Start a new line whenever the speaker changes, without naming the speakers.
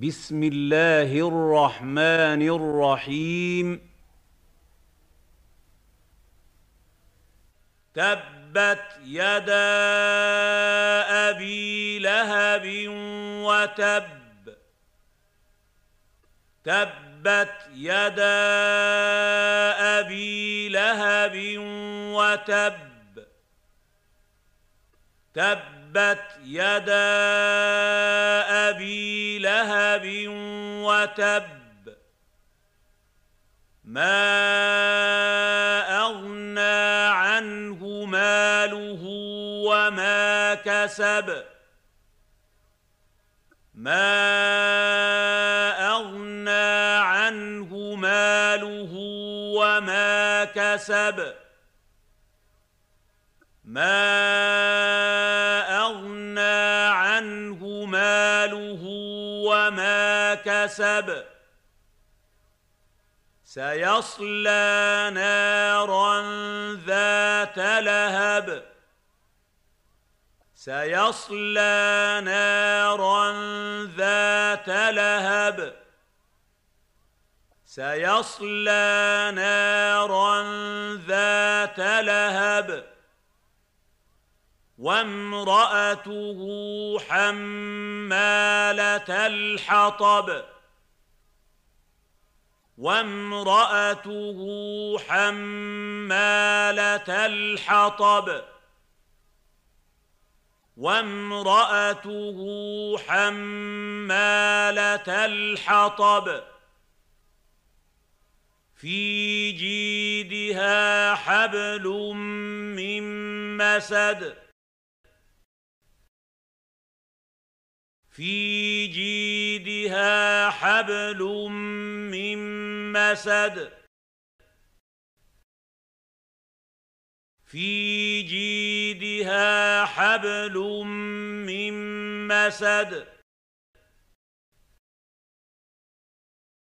بسم الله الرحمن الرحيم تبت يدا ابي لهب وتب تبت يدا ابي لهب وتب تبت يدا ابي لهب وتب ما اغنى عنه ماله وما كسب ما اغنى عنه ماله وما كسب ما وما كسب سيصلى نارا ذات لهب سيصلى نارا ذات لهب سيصلى نارا ذات لهب وامرأته حمالة الحطب وامرأته حمالة الحطب وامرأته حمالة الحطب في
جيدها حبل من مسد في جيدها حبل من مسد في جيدها حبل من مسد